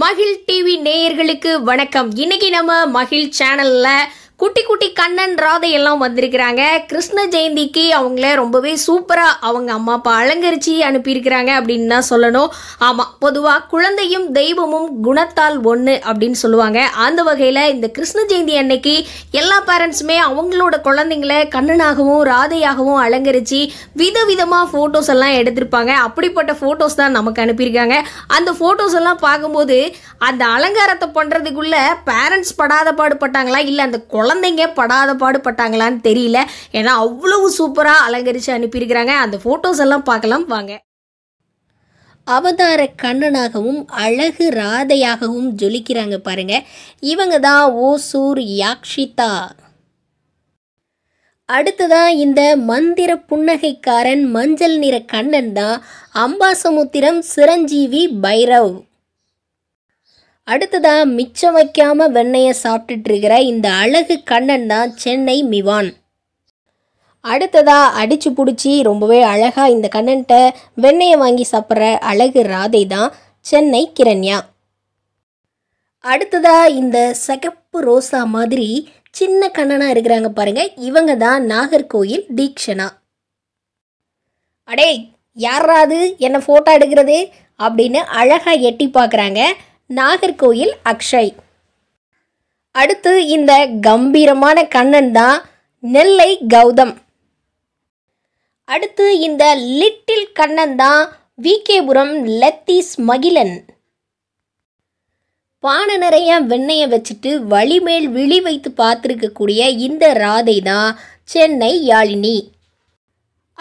மகிழ் டிவி நேயர்களுக்கு வணக்கம் இன்னைக்கு நம்ம மகிழ் சேனல்ல குட்டி குட்டி கண்ணன் ராதை எல்லாம் வந்திருக்கிறாங்க கிருஷ்ண ஜெயந்திக்கு அவங்கள ரொம்பவே சூப்பராக அவங்க அம்மா அப்பா அலங்கரித்து அனுப்பியிருக்கிறாங்க அப்படின்னு தான் சொல்லணும் ஆமாம் பொதுவாக குழந்தையும் தெய்வமும் குணத்தால் ஒன்று அப்படின்னு சொல்லுவாங்க அந்த வகையில் இந்த கிருஷ்ண ஜெயந்தி அன்னைக்கு எல்லா பேரண்ட்ஸுமே அவங்களோட குழந்தைங்கள கண்ணனாகவும் ராதையாகவும் அலங்கரித்து விதவிதமாக ஃபோட்டோஸ் எல்லாம் எடுத்திருப்பாங்க அப்படிப்பட்ட ஃபோட்டோஸ் தான் நமக்கு அனுப்பியிருக்காங்க அந்த ஃபோட்டோஸ் எல்லாம் பார்க்கும்போது அந்த அலங்காரத்தை பண்ணுறதுக்குள்ளே பேரண்ட்ஸ் படாத பாடுபட்டாங்களா இல்லை அந்த குழந்தை குழந்தைங்க படாத பாடுபட்டாங்களான்னு தெரியல ஏன்னா அவ்வளவு சூப்பராக அலங்கரித்து அனுப்பியிருக்கிறாங்க அந்த ஃபோட்டோஸ் எல்லாம் பார்க்கலாம் வாங்க அவதார கண்ணனாகவும் அழகு ராதையாகவும் ஜொலிக்கிறாங்க பாருங்க இவங்க தான் ஓசூர் யாக்ஷிதா அடுத்ததான் இந்த மந்திர புன்னகைக்காரன் மஞ்சள் நிற கண்ணன் தான் அம்பாசமுத்திரம் சிரஞ்சீவி பைரவ் அடுத்ததாக மிச்சம் வைக்காமல் வெண்ணையை சாப்பிட்டுட்டு இருக்கிற இந்த அழகு கண்ணன் தான் சென்னை மிவான் அடுத்ததாக அடித்து பிடிச்சி ரொம்பவே அழகாக இந்த கண்ணன்ட்ட வெண்ணையை வாங்கி சாப்பிட்ற அழகு ராதை தான் சென்னை கிரண்யா அடுத்ததாக இந்த சகப்பு ரோசா மாதிரி சின்ன கண்ணனாக இருக்கிறாங்க பாருங்கள் இவங்க தான் நாகர்கோயில் தீக்ஷனா அடே யாராவது என்னை ஃபோட்டோ எடுக்கிறது அப்படின்னு அழகாக எட்டி பார்க்குறாங்க நாகர்கோயில் அக்ஷய் அடுத்து இந்த கம்பீரமான கண்ணன் தான் நெல்லை கௌதம் அடுத்து இந்த லிட்டில் கண்ணன் தான் விகேபுரம் லத்தீஸ் மகிழன் பானை நிறைய வெண்ணெயை வச்சுட்டு வழிமேல் விழி வைத்து பார்த்துருக்கக்கூடிய இந்த ராதை தான் சென்னை யாழினி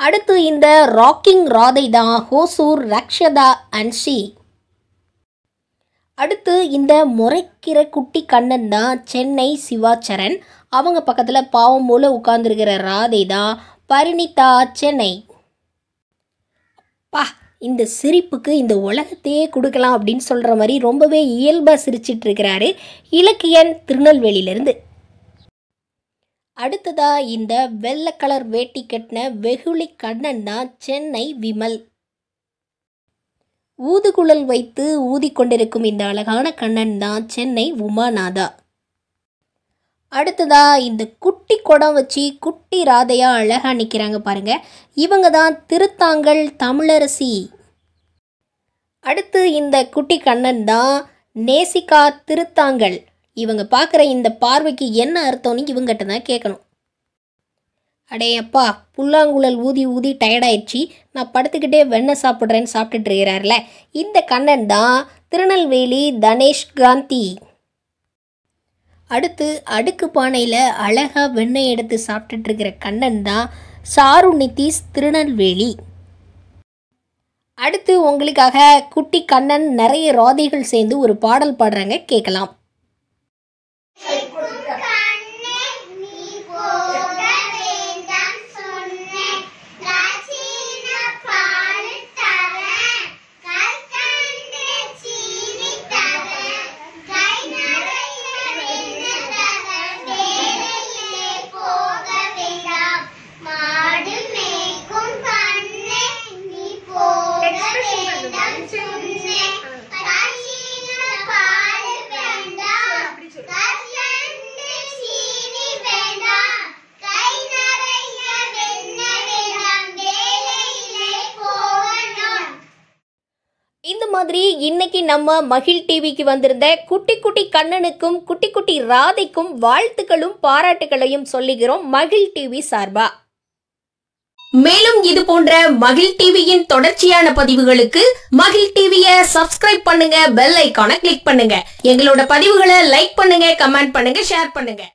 அடுத்து இந்த ராக்கிங் ராதை தான் ஹோசூர் ரக்ஷதா அன்ஷி அடுத்து இந்த முறைக்கிற குட்டி கண்ணன் தான் சென்னை சிவாச்சரன் அவங்க பக்கத்தில் பாவம் போல உட்கார்ந்துருக்கிற ராதை தான் பரிணிதா சென்னை பா இந்த சிரிப்புக்கு இந்த உலகத்தையே கொடுக்கலாம் அப்படின்னு சொல்கிற மாதிரி ரொம்பவே இயல்பாக சிரிச்சிட்டு இருக்கிறாரு இலக்கியன் திருநெல்வேலியிலேருந்து அடுத்ததாக இந்த வெள்ளை கலர் வேட்டி கட்டின வெகுளி கண்ணன் தான் சென்னை விமல் ஊதுகுழல் வைத்து ஊதிக்கொண்டிருக்கும் இந்த அழகான கண்ணன் தான் சென்னை உமாநாதா அடுத்ததா இந்த குட்டி குடம் வச்சு குட்டி ராதையாக அழகாக நிற்கிறாங்க பாருங்க இவங்க தான் திருத்தாங்கல் தமிழரசி அடுத்து இந்த குட்டி கண்ணன் தான் நேசிகா திருத்தாங்கல் இவங்க பார்க்குற இந்த பார்வைக்கு என்ன அர்த்தம்னு இவங்ககிட்ட தான் கேட்கணும் அடேயப்பா புல்லாங்குழல் ஊதி ஊதி டயர்டாயிடுச்சு நான் படுத்துக்கிட்டே வெண்ணெய் சாப்பிட்றேன்னு சாப்பிட்டுட்டு இருக்கிறார்ல இந்த கண்ணன் தான் திருநெல்வேலி தனேஷ் காந்தி அடுத்து அடுக்கு பானையில் அழகாக வெண்ணெய் எடுத்து சாப்பிட்டுட்டு இருக்கிற கண்ணன் தான் சாரு நிதிஷ் திருநெல்வேலி அடுத்து உங்களுக்காக குட்டி கண்ணன் நிறைய ராதைகள் சேர்ந்து ஒரு பாடல் பாடுறாங்க கேட்கலாம் மாதிரி இன்னைக்கு நம்ம மகிழ் டிவிக்கு வந்திருந்த குட்டி குட்டி கண்ணனுக்கும் குட்டி குட்டி ராதைக்கும் வாழ்த்துக்களும் பாராட்டுகளையும் சொல்லுகிறோம் மகிழ் டிவி சார்பா மேலும் இது போன்ற மகிழ் டிவியின் தொடர்ச்சியான பதிவுகளுக்கு மகிழ் டிவிய சப்ஸ்கிரைப் பண்ணுங்க பெல் ஐக்கான கிளிக் பண்ணுங்க எங்களோட பதிவுகளை லைக் பண்ணுங்க கமெண்ட் பண்ணுங்க ஷேர் பண்ணுங்க